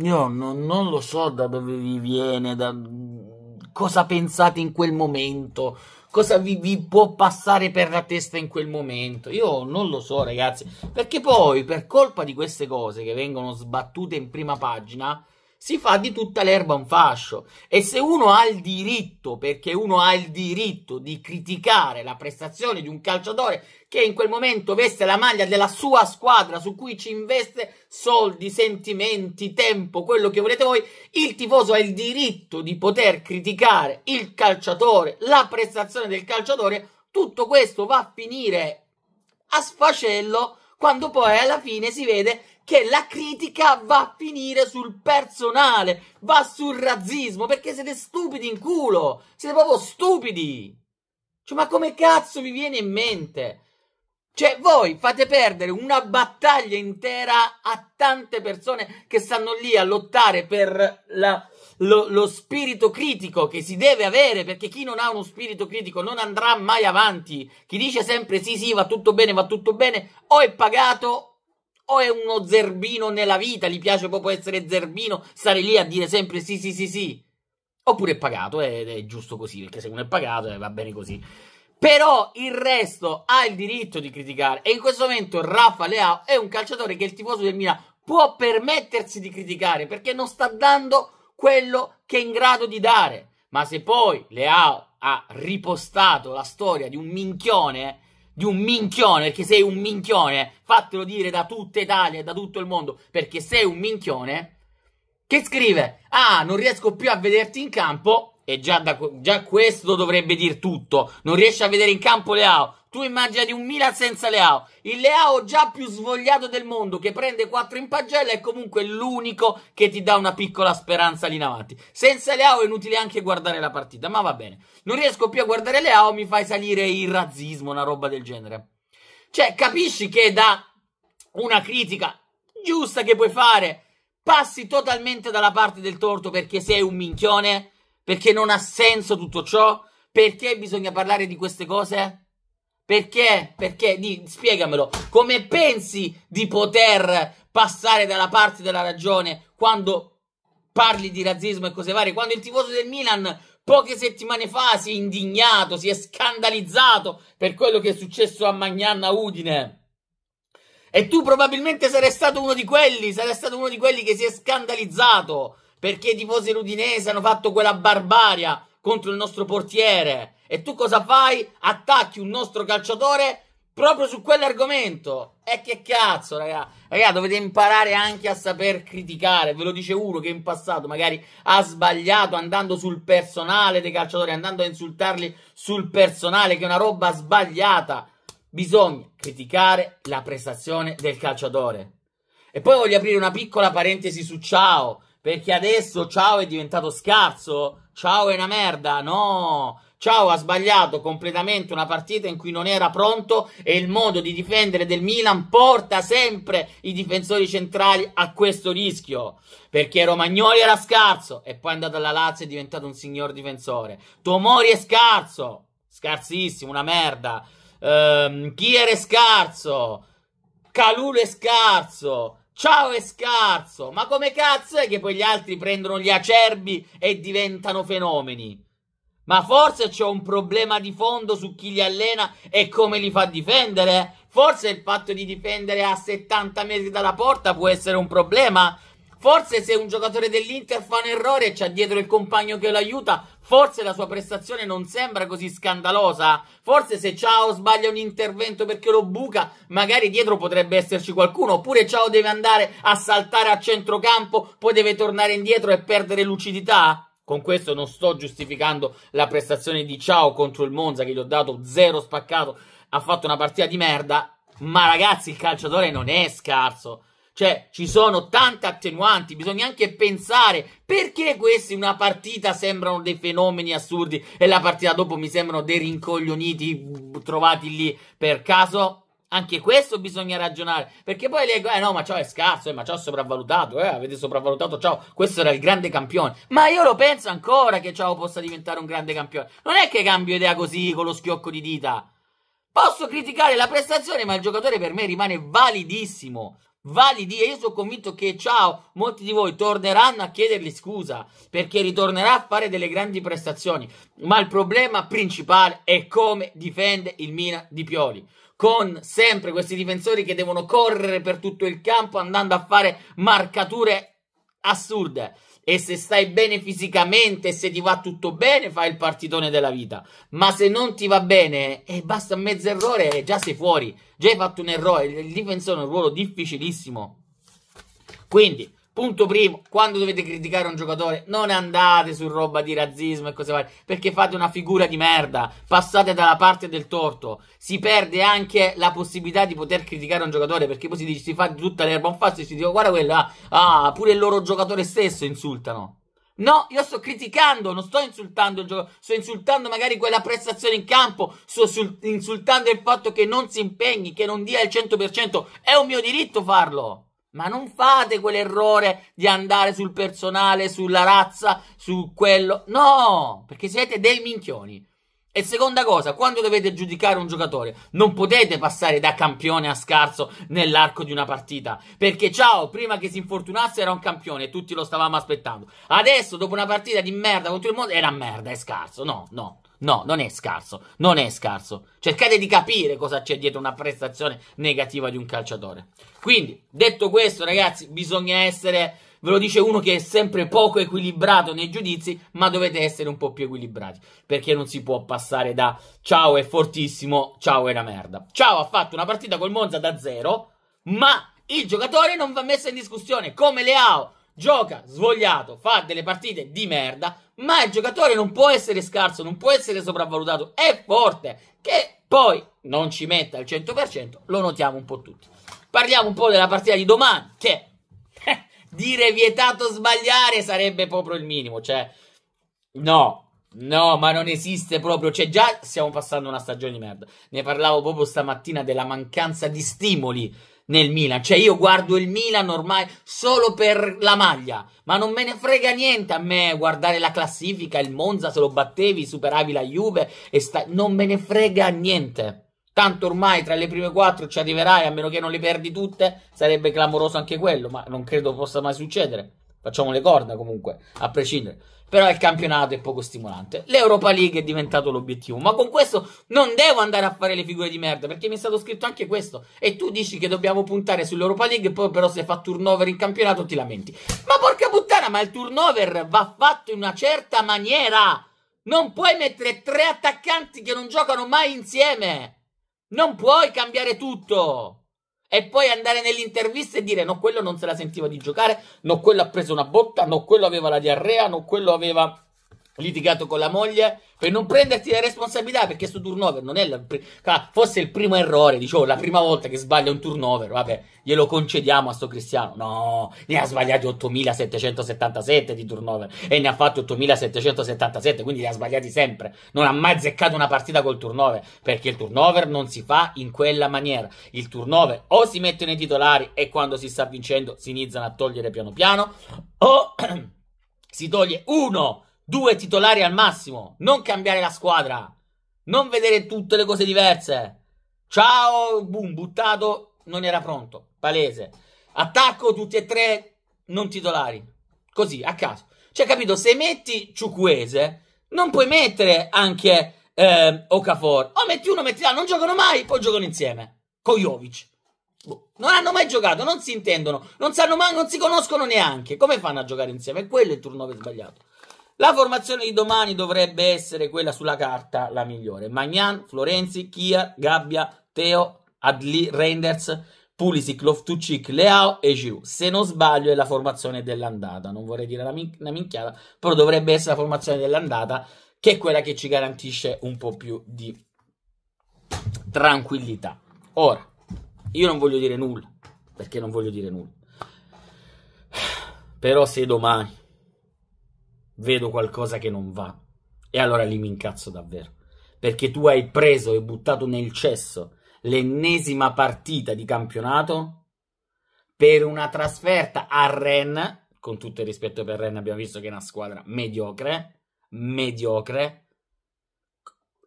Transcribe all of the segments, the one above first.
Io non, non lo so da dove vi viene, da cosa pensate in quel momento, cosa vi, vi, può passare per la testa in quel momento. Io non lo so, ragazzi. Perché poi, per colpa di queste cose che vengono sbattute in prima pagina, si fa di tutta l'erba un fascio. E se uno ha il diritto, perché uno ha il diritto di criticare la prestazione di un calciatore che in quel momento veste la maglia della sua squadra su cui ci investe soldi, sentimenti, tempo, quello che volete voi, il tifoso ha il diritto di poter criticare il calciatore, la prestazione del calciatore. Tutto questo va a finire a sfacello quando poi alla fine si vede che la critica va a finire sul personale, va sul razzismo, perché siete stupidi in culo, siete proprio stupidi. Cioè, ma come cazzo vi viene in mente? Cioè, voi fate perdere una battaglia intera a tante persone che stanno lì a lottare per la lo, lo spirito critico che si deve avere, perché chi non ha uno spirito critico non andrà mai avanti. Chi dice sempre sì, sì, va tutto bene, va tutto bene, o è pagato o è uno zerbino nella vita, gli piace proprio essere zerbino, stare lì a dire sempre sì, sì, sì, sì. Oppure è pagato eh, ed è giusto così, perché se uno è pagato eh, va bene così. Però il resto ha il diritto di criticare e in questo momento Rafa Leao è un calciatore che il tifoso del Milan può permettersi di criticare perché non sta dando quello che è in grado di dare. Ma se poi Leao ha ripostato la storia di un minchione, di un minchione, perché sei un minchione, fatelo dire da tutta Italia e da tutto il mondo, perché sei un minchione, che scrive, ah, non riesco più a vederti in campo, e già, da, già questo dovrebbe dire tutto, non riesci a vedere in campo Leao, tu immaginati un Milan senza Leao. Il Leao già più svogliato del mondo che prende 4 in pagella è comunque l'unico che ti dà una piccola speranza lì in avanti. Senza Leao è inutile anche guardare la partita, ma va bene. Non riesco più a guardare Leao, mi fai salire il razzismo, una roba del genere. Cioè, capisci che da una critica giusta che puoi fare passi totalmente dalla parte del torto perché sei un minchione? Perché non ha senso tutto ciò? Perché bisogna parlare di queste cose? Perché? Perché? Di, spiegamelo. Come pensi di poter passare dalla parte della ragione quando parli di razzismo e cose varie? Quando il tifoso del Milan poche settimane fa si è indignato, si è scandalizzato per quello che è successo a Magnanna Udine. E tu probabilmente sarai stato uno di quelli, sarai stato uno di quelli che si è scandalizzato perché i tifosi l'Udinese hanno fatto quella barbaria contro il nostro portiere. E tu cosa fai? Attacchi un nostro calciatore proprio su quell'argomento. E che cazzo, raga. Raga, dovete imparare anche a saper criticare. Ve lo dice uno che in passato magari ha sbagliato andando sul personale dei calciatori, andando a insultarli sul personale, che è una roba sbagliata. Bisogna criticare la prestazione del calciatore. E poi voglio aprire una piccola parentesi su Ciao, perché adesso Ciao è diventato scarso. Ciao è una merda, no. Ciao ha sbagliato completamente una partita in cui non era pronto e il modo di difendere del Milan porta sempre i difensori centrali a questo rischio. Perché Romagnoli era scarso e poi è andato alla Lazio e è diventato un signor difensore. Tomori è scarso, scarsissimo, una merda. Ehm, Kier è scarso. Calulo è scarso. Ciao è scarso. Ma come cazzo è che poi gli altri prendono gli acerbi e diventano fenomeni? Ma forse c'è un problema di fondo su chi li allena e come li fa difendere? Forse il fatto di difendere a 70 metri dalla porta può essere un problema? Forse se un giocatore dell'Inter fa un errore e c'ha dietro il compagno che lo aiuta, forse la sua prestazione non sembra così scandalosa. Forse se Ciao sbaglia un intervento perché lo buca, magari dietro potrebbe esserci qualcuno. Oppure Ciao deve andare a saltare a centrocampo, poi deve tornare indietro e perdere lucidità. Con questo non sto giustificando la prestazione di Ciao contro il Monza, che gli ho dato zero spaccato, ha fatto una partita di merda, ma ragazzi il calciatore non è scarso. Cioè, ci sono tante attenuanti, bisogna anche pensare perché questi una partita sembrano dei fenomeni assurdi e la partita dopo mi sembrano dei rincoglioniti trovati lì per caso anche questo bisogna ragionare, perché poi leggo, eh no, ma ciò è scarso, eh, ma ciò è sopravvalutato, eh, avete sopravvalutato ciò, questo era il grande campione. Ma io lo penso ancora che ciò possa diventare un grande campione. Non è che cambio idea così, con lo schiocco di dita. Posso criticare la prestazione, ma il giocatore per me rimane validissimo validi e io sono convinto che ciao, molti di voi torneranno a chiedergli scusa perché ritornerà a fare delle grandi prestazioni, ma il problema principale è come difende il Mina di Pioli. Con sempre questi difensori che devono correre per tutto il campo andando a fare marcature assurde e se stai bene fisicamente, se ti va tutto bene, fai il partitone della vita. Ma se non ti va bene e eh, basta mezzo errore e già sei fuori, già hai fatto un errore. Il difensore è un ruolo difficilissimo. Quindi Punto primo, quando dovete criticare un giocatore, non andate su roba di razzismo e cose varie, perché fate una figura di merda, passate dalla parte del torto, si perde anche la possibilità di poter criticare un giocatore, perché poi si dice, si fa tutta l'erba un passo e si dice, oh, guarda quella, ah, ah, pure il loro giocatore stesso insultano. No, io sto criticando, non sto insultando il gioco, sto insultando magari quella prestazione in campo, sto insultando il fatto che non si impegni, che non dia il 100%, è un mio diritto farlo. Ma non fate quell'errore di andare sul personale, sulla razza, su quello. No, perché siete dei minchioni. E seconda cosa, quando dovete giudicare un giocatore, non potete passare da campione a scarso nell'arco di una partita. Perché ciao, prima che si infortunasse era un campione e tutti lo stavamo aspettando. Adesso, dopo una partita di merda contro il mondo, era merda, è scarso. No, no, No, non è scarso, non è scarso. Cercate di capire cosa c'è dietro una prestazione negativa di un calciatore. Quindi, detto questo, ragazzi, bisogna essere ve lo dice uno che è sempre poco equilibrato nei giudizi, ma dovete essere un po' più equilibrati, perché non si può passare da ciao è fortissimo, ciao è una merda. Ciao ha fatto una partita col Monza da zero, ma il giocatore non va messo in discussione, come Leao gioca svogliato, fa delle partite di merda, ma il giocatore non può essere scarso, non può essere sopravvalutato, è forte, che poi non ci mette al 100%, lo notiamo un po' tutti. Parliamo un po' della partita di domani, che dire vietato sbagliare sarebbe proprio il minimo, cioè no, No, ma non esiste proprio. Cioè, già stiamo passando una stagione di merda. Ne parlavo proprio stamattina della mancanza di stimoli nel Milan. Cioè io guardo il Milan ormai solo per la maglia, ma non me ne frega niente a me guardare la classifica, il Monza se lo battevi, superavi la Juve, e sta... non me ne frega niente. Tanto ormai tra le prime quattro ci arriverai, a meno che non le perdi tutte, sarebbe clamoroso anche quello, ma non credo possa mai succedere. Facciamo le corna comunque, a prescindere. Però il campionato è poco stimolante. L'Europa League è diventato l'obiettivo. Ma con questo non devo andare a fare le figure di merda, perché mi è stato scritto anche questo. E tu dici che dobbiamo puntare sull'Europa League, e poi però se fa turnover in campionato ti lamenti. Ma porca puttana, ma il turnover va fatto in una certa maniera. Non puoi mettere tre attaccanti che non giocano mai insieme. Non puoi cambiare tutto e poi andare nell'intervista e dire no, quello non se la sentiva di giocare, no, quello ha preso una botta, no, quello aveva la diarrea, no, quello aveva litigato con la moglie per non prenderti le responsabilità perché sto turnover non è la ah, forse il primo errore dicevo la prima volta che sbaglia un turnover vabbè glielo concediamo a sto cristiano no ne ha sbagliati 8777 di turnover e ne ha fatti 8777 quindi li ha sbagliati sempre non ha mai zeccato una partita col turnover perché il turnover non si fa in quella maniera il turnover o si mettono i titolari e quando si sta vincendo si iniziano a togliere piano piano o si toglie uno due titolari al massimo, non cambiare la squadra, non vedere tutte le cose diverse. Ciao, boom, buttato, non era pronto, palese. Attacco tutti e tre non titolari, così, a caso. Cioè, capito, se metti Ciuquese, non puoi mettere anche eh, Okafor. O metti uno, metti l'altro, non giocano mai, poi giocano insieme. Kojovic. Boh. Non hanno mai giocato, non si intendono, non sanno mai, non si conoscono neanche. Come fanno a giocare insieme? Quello è il turno che è sbagliato. La formazione di domani dovrebbe essere quella sulla carta la migliore. Magnan, Florenzi, Kia, Gabbia, Teo, Adli, Reinders, Pulisic, Loftucic, Leao e Giroud. Se non sbaglio è la formazione dell'andata, non vorrei dire una minchiata, però dovrebbe essere la formazione dell'andata che è quella che ci garantisce un po' più di tranquillità. Ora, io non voglio dire nulla, perché non voglio dire nulla. Però se domani vedo qualcosa che non va. E allora lì mi incazzo davvero. Perché tu hai preso e buttato nel cesso l'ennesima partita di campionato per una trasferta a Rennes, con tutto il rispetto per Rennes abbiamo visto che è una squadra mediocre, mediocre,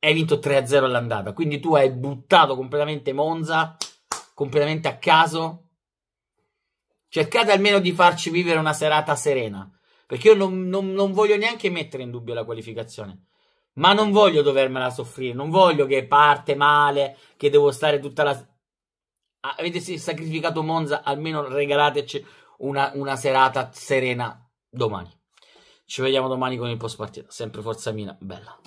hai vinto 3-0 all'andata, quindi tu hai buttato completamente Monza, completamente a caso. Cercate almeno di farci vivere una serata serena. Perché io non, non, non voglio neanche mettere in dubbio la qualificazione. Ma non voglio dovermela soffrire. Non voglio che parte male, che devo stare tutta la. Avete sacrificato Monza, almeno regalateci una, una serata serena domani. Ci vediamo domani con il post partita. Sempre Forza Mina, bella.